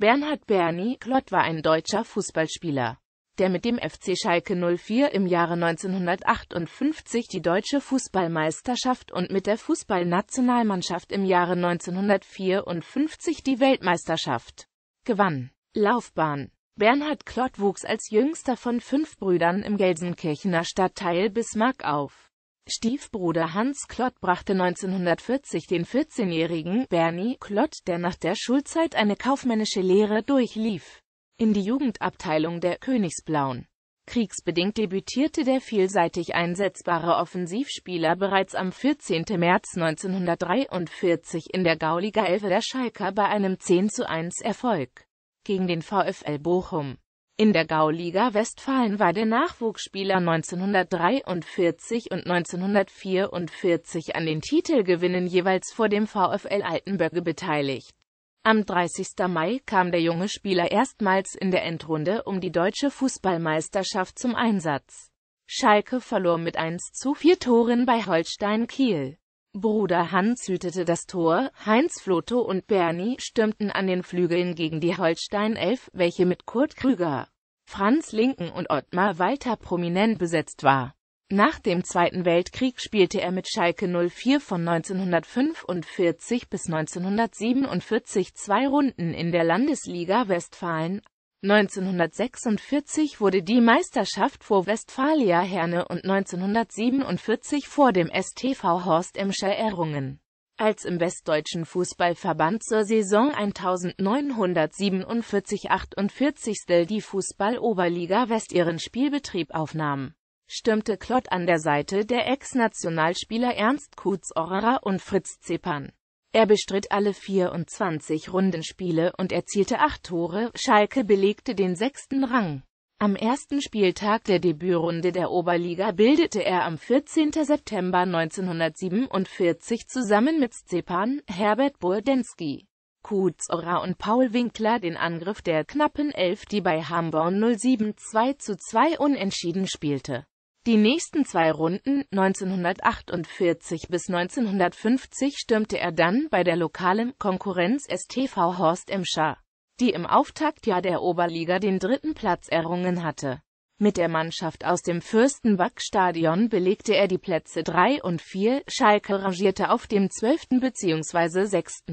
Bernhard Berni Klott war ein deutscher Fußballspieler, der mit dem FC Schalke 04 im Jahre 1958 die deutsche Fußballmeisterschaft und mit der Fußballnationalmannschaft im Jahre 1954 die Weltmeisterschaft gewann. Laufbahn Bernhard Klott wuchs als jüngster von fünf Brüdern im Gelsenkirchener Stadtteil Bismarck auf Stiefbruder Hans Klott brachte 1940 den 14-jährigen Bernie Klott, der nach der Schulzeit eine kaufmännische Lehre durchlief, in die Jugendabteilung der Königsblauen. Kriegsbedingt debütierte der vielseitig einsetzbare Offensivspieler bereits am 14. März 1943 in der Gauliga 11 der Schalker bei einem 10 zu 1 Erfolg gegen den VfL Bochum. In der Gauliga Westfalen war der Nachwuchsspieler 1943 und 1944 an den Titelgewinnen jeweils vor dem VfL Altenböcke beteiligt. Am 30. Mai kam der junge Spieler erstmals in der Endrunde um die deutsche Fußballmeisterschaft zum Einsatz. Schalke verlor mit 1 zu 4 Toren bei Holstein Kiel. Bruder Hans hütete das Tor, Heinz Floto und Bernie stürmten an den Flügeln gegen die Holstein Elf, welche mit Kurt Krüger Franz Linken und Ottmar Walter prominent besetzt war. Nach dem Zweiten Weltkrieg spielte er mit Schalke 04 von 1945 bis 1947 zwei Runden in der Landesliga Westfalen. 1946 wurde die Meisterschaft vor Westfalia Herne und 1947 vor dem STV Horst Emscher errungen als im Westdeutschen Fußballverband zur Saison 1947-48 die Fußball-Oberliga West ihren Spielbetrieb aufnahm, stürmte Klott an der Seite der Ex-Nationalspieler Ernst Kutz-Orrer und Fritz Zepan. Er bestritt alle 24 Rundenspiele und erzielte acht Tore, Schalke belegte den sechsten Rang. Am ersten Spieltag der Debütrunde der Oberliga bildete er am 14. September 1947 zusammen mit Stepan, Herbert Burdenski, Kutz Ora und Paul Winkler den Angriff der knappen Elf, die bei Hamborn 07 2 zu 2 unentschieden spielte. Die nächsten zwei Runden, 1948 bis 1950, stürmte er dann bei der lokalen Konkurrenz STV Horst Emscher die im Auftaktjahr der Oberliga den dritten Platz errungen hatte. Mit der Mannschaft aus dem Fürstenbach-Stadion belegte er die Plätze 3 und 4, Schalke rangierte auf dem 12. bzw. 6.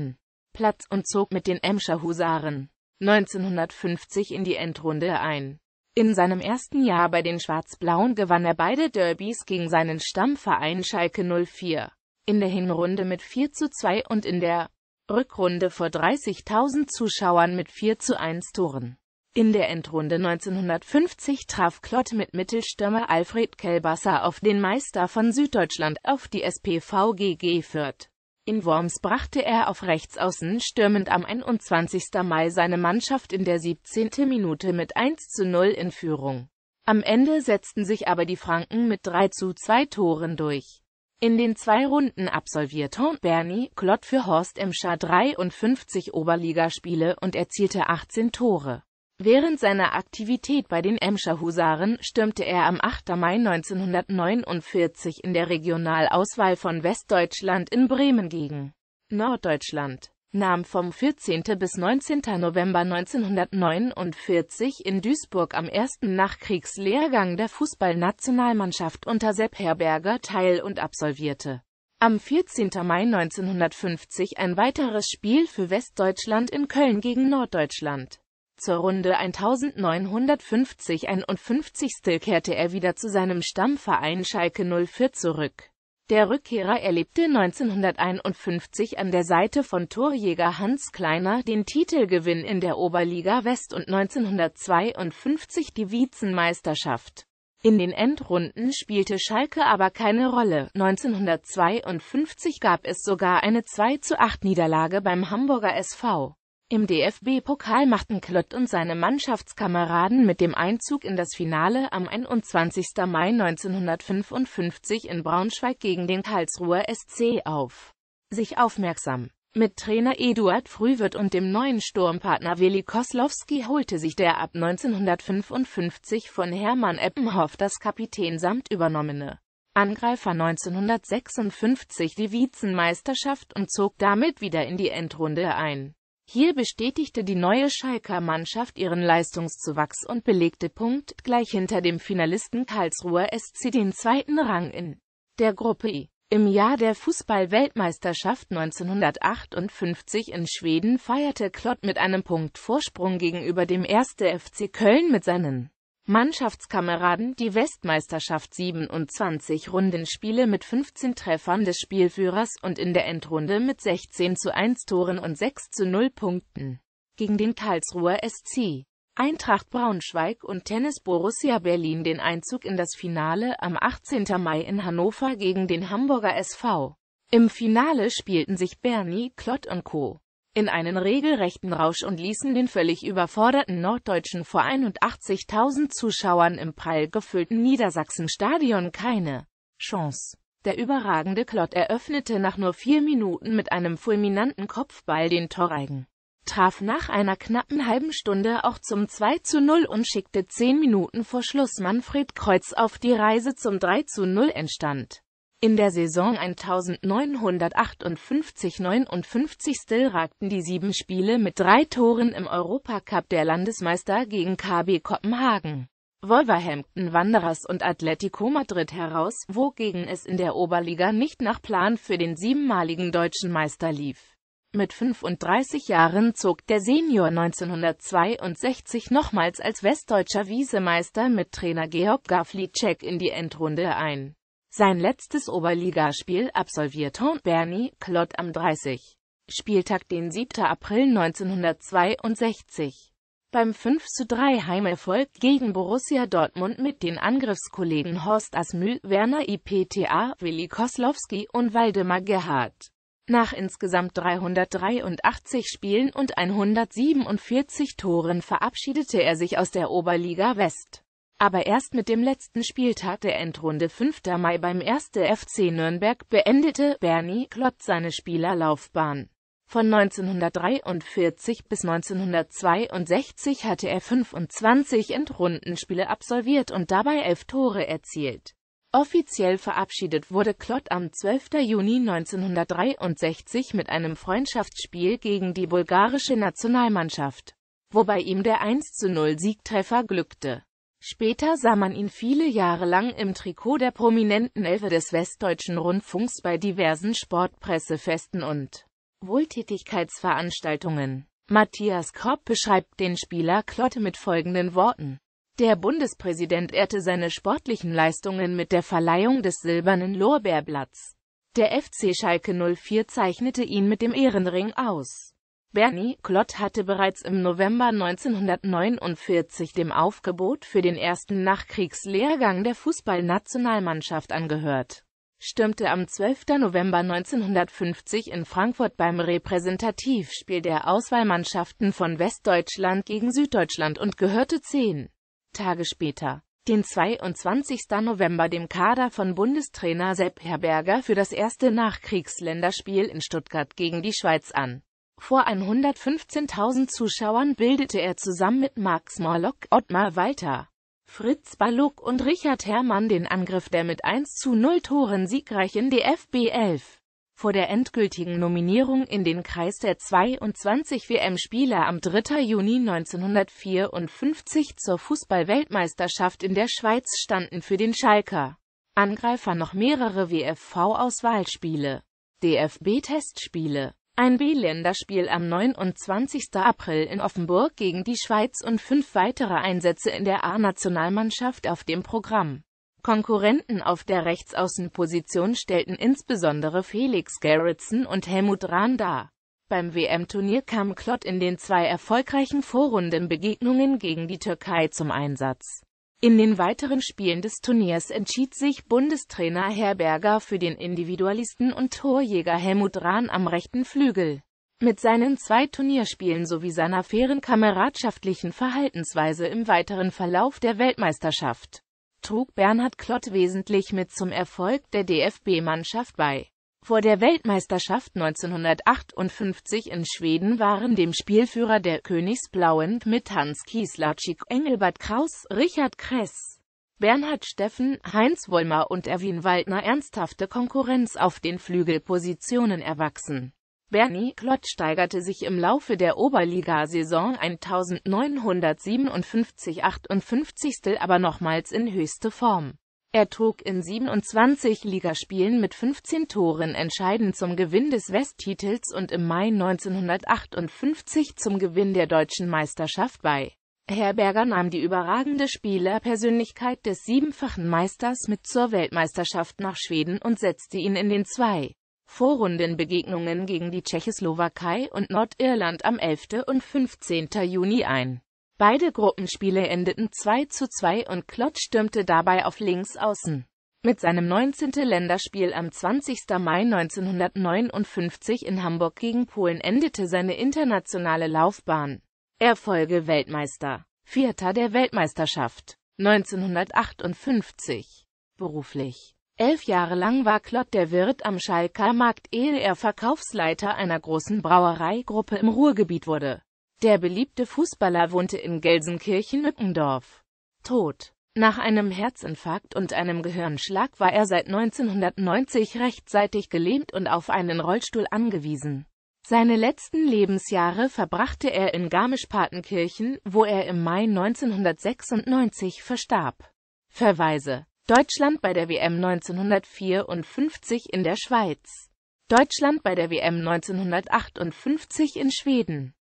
Platz und zog mit den Emscher Husaren 1950 in die Endrunde ein. In seinem ersten Jahr bei den Schwarz-Blauen gewann er beide Derbys gegen seinen Stammverein Schalke 04. In der Hinrunde mit 4 zu 2 und in der Rückrunde vor 30.000 Zuschauern mit 4 zu 1 Toren. In der Endrunde 1950 traf Klott mit Mittelstürmer Alfred Kelbasser auf den Meister von Süddeutschland, auf die SPVGG Fürth. In Worms brachte er auf Rechtsaußen stürmend am 21. Mai seine Mannschaft in der 17. Minute mit 1 zu 0 in Führung. Am Ende setzten sich aber die Franken mit 3 zu 2 Toren durch. In den zwei Runden absolvierte Bernie Klott für Horst Emscher 53 Oberligaspiele und erzielte 18 Tore. Während seiner Aktivität bei den Emscher Husaren stürmte er am 8. Mai 1949 in der Regionalauswahl von Westdeutschland in Bremen gegen Norddeutschland nahm vom 14. bis 19. November 1949 in Duisburg am ersten Nachkriegslehrgang der Fußballnationalmannschaft unter Sepp Herberger teil und absolvierte am 14. Mai 1950 ein weiteres Spiel für Westdeutschland in Köln gegen Norddeutschland. Zur Runde 1950 51. kehrte er wieder zu seinem Stammverein Schalke 04 zurück. Der Rückkehrer erlebte 1951 an der Seite von Torjäger Hans Kleiner den Titelgewinn in der Oberliga West und 1952 die Vizenmeisterschaft. In den Endrunden spielte Schalke aber keine Rolle. 1952 gab es sogar eine 2 zu 8 Niederlage beim Hamburger SV. Im DFB-Pokal machten Klott und seine Mannschaftskameraden mit dem Einzug in das Finale am 21. Mai 1955 in Braunschweig gegen den Karlsruher SC auf sich aufmerksam. Mit Trainer Eduard Frühwirt und dem neuen Sturmpartner Willi Koslowski holte sich der ab 1955 von Hermann Eppenhoff das Kapitän samt übernommene Angreifer 1956 die Vizenmeisterschaft und zog damit wieder in die Endrunde ein. Hier bestätigte die neue Schalker Mannschaft ihren Leistungszuwachs und belegte Punkt gleich hinter dem Finalisten Karlsruher SC den zweiten Rang in der Gruppe I. E. Im Jahr der Fußball-Weltmeisterschaft 1958 in Schweden feierte Klott mit einem Punkt Vorsprung gegenüber dem 1. FC Köln mit seinen Mannschaftskameraden die Westmeisterschaft 27 Rundenspiele mit 15 Treffern des Spielführers und in der Endrunde mit 16 zu 1 Toren und 6 zu 0 Punkten gegen den Karlsruher SC. Eintracht Braunschweig und Tennis Borussia Berlin den Einzug in das Finale am 18. Mai in Hannover gegen den Hamburger SV. Im Finale spielten sich Bernie, Klott und Co in einen regelrechten Rausch und ließen den völlig überforderten Norddeutschen vor 81.000 Zuschauern im prall gefüllten Niedersachsenstadion keine Chance. Der überragende Klott eröffnete nach nur vier Minuten mit einem fulminanten Kopfball den Toreigen, traf nach einer knappen halben Stunde auch zum 2 zu 0 und schickte zehn Minuten vor Schluss Manfred Kreuz auf die Reise zum 3 zu 0 entstand. In der Saison 1958-59 ragten die sieben Spiele mit drei Toren im Europacup der Landesmeister gegen KB Kopenhagen, Wolverhampton Wanderers und Atletico Madrid heraus, wogegen es in der Oberliga nicht nach Plan für den siebenmaligen deutschen Meister lief. Mit 35 Jahren zog der Senior 1962 nochmals als westdeutscher Wiesemeister mit Trainer Georg Gawlicek in die Endrunde ein. Sein letztes Oberligaspiel absolvierte Bernie Klott am 30. Spieltag den 7. April 1962. Beim 5 zu 3 Heimerfolg gegen Borussia Dortmund mit den Angriffskollegen Horst Asmüll, Werner IPTA, Willi Koslowski und Waldemar Gerhardt. Nach insgesamt 383 Spielen und 147 Toren verabschiedete er sich aus der Oberliga West aber erst mit dem letzten Spieltag der Endrunde 5. Mai beim 1. FC Nürnberg beendete Bernie Klott seine Spielerlaufbahn. Von 1943 bis 1962 hatte er 25 Endrundenspiele absolviert und dabei elf Tore erzielt. Offiziell verabschiedet wurde Klott am 12. Juni 1963 mit einem Freundschaftsspiel gegen die bulgarische Nationalmannschaft, wobei ihm der 1-0-Siegtreffer zu glückte. Später sah man ihn viele Jahre lang im Trikot der prominenten Elfe des Westdeutschen Rundfunks bei diversen Sportpressefesten und Wohltätigkeitsveranstaltungen. Matthias Kropp beschreibt den Spieler Klotte mit folgenden Worten. Der Bundespräsident ehrte seine sportlichen Leistungen mit der Verleihung des Silbernen Lorbeerblatts. Der FC Schalke 04 zeichnete ihn mit dem Ehrenring aus. Bernie Klott hatte bereits im November 1949 dem Aufgebot für den ersten Nachkriegslehrgang der Fußballnationalmannschaft angehört, stürmte am 12. November 1950 in Frankfurt beim Repräsentativspiel der Auswahlmannschaften von Westdeutschland gegen Süddeutschland und gehörte zehn Tage später den 22. November dem Kader von Bundestrainer Sepp Herberger für das erste Nachkriegsländerspiel in Stuttgart gegen die Schweiz an vor 115.000 Zuschauern bildete er zusammen mit Max Morlock, Ottmar Walter, Fritz Balog und Richard Herrmann den Angriff, der mit 1 zu 0 Toren siegreichen DFB 11 vor der endgültigen Nominierung in den Kreis der 22 WM-Spieler am 3. Juni 1954 zur Fußballweltmeisterschaft in der Schweiz standen für den Schalker Angreifer noch mehrere WFV-Auswahlspiele, DFB-Testspiele ein B-Länderspiel am 29. April in Offenburg gegen die Schweiz und fünf weitere Einsätze in der A-Nationalmannschaft auf dem Programm. Konkurrenten auf der Rechtsaußenposition stellten insbesondere Felix Gerritsen und Helmut Rahn dar. Beim WM-Turnier kam Klott in den zwei erfolgreichen Vorrundenbegegnungen gegen die Türkei zum Einsatz. In den weiteren Spielen des Turniers entschied sich Bundestrainer Herberger für den Individualisten und Torjäger Helmut Rahn am rechten Flügel. Mit seinen zwei Turnierspielen sowie seiner fairen kameradschaftlichen Verhaltensweise im weiteren Verlauf der Weltmeisterschaft trug Bernhard Klott wesentlich mit zum Erfolg der DFB-Mannschaft bei. Vor der Weltmeisterschaft 1958 in Schweden waren dem Spielführer der Königsblauen mit Hans Kieslatschik, Engelbert Kraus, Richard Kress, Bernhard Steffen, Heinz Wollmer und Erwin Waldner ernsthafte Konkurrenz auf den Flügelpositionen erwachsen. Bernie Klott steigerte sich im Laufe der Oberligasaison 1957-58 aber nochmals in höchste Form. Er trug in 27 Ligaspielen mit 15 Toren entscheidend zum Gewinn des Westtitels und im Mai 1958 zum Gewinn der deutschen Meisterschaft bei. Herberger nahm die überragende Spielerpersönlichkeit des siebenfachen Meisters mit zur Weltmeisterschaft nach Schweden und setzte ihn in den zwei Vorrundenbegegnungen gegen die Tschechoslowakei und Nordirland am 11. und 15. Juni ein Beide Gruppenspiele endeten 2 zu 2 und Klott stürmte dabei auf links außen. Mit seinem 19. Länderspiel am 20. Mai 1959 in Hamburg gegen Polen endete seine internationale Laufbahn. Erfolge Weltmeister, Vierter der Weltmeisterschaft, 1958. Beruflich. Elf Jahre lang war Klott der Wirt am Schalker Markt, ehe er Verkaufsleiter einer großen Brauereigruppe im Ruhrgebiet wurde. Der beliebte Fußballer wohnte in gelsenkirchen mückendorf Tod nach einem Herzinfarkt und einem Gehirnschlag war er seit 1990 rechtzeitig gelähmt und auf einen Rollstuhl angewiesen. Seine letzten Lebensjahre verbrachte er in Garmisch-Partenkirchen, wo er im Mai 1996 verstarb. Verweise Deutschland bei der WM 1954 in der Schweiz Deutschland bei der WM 1958 in Schweden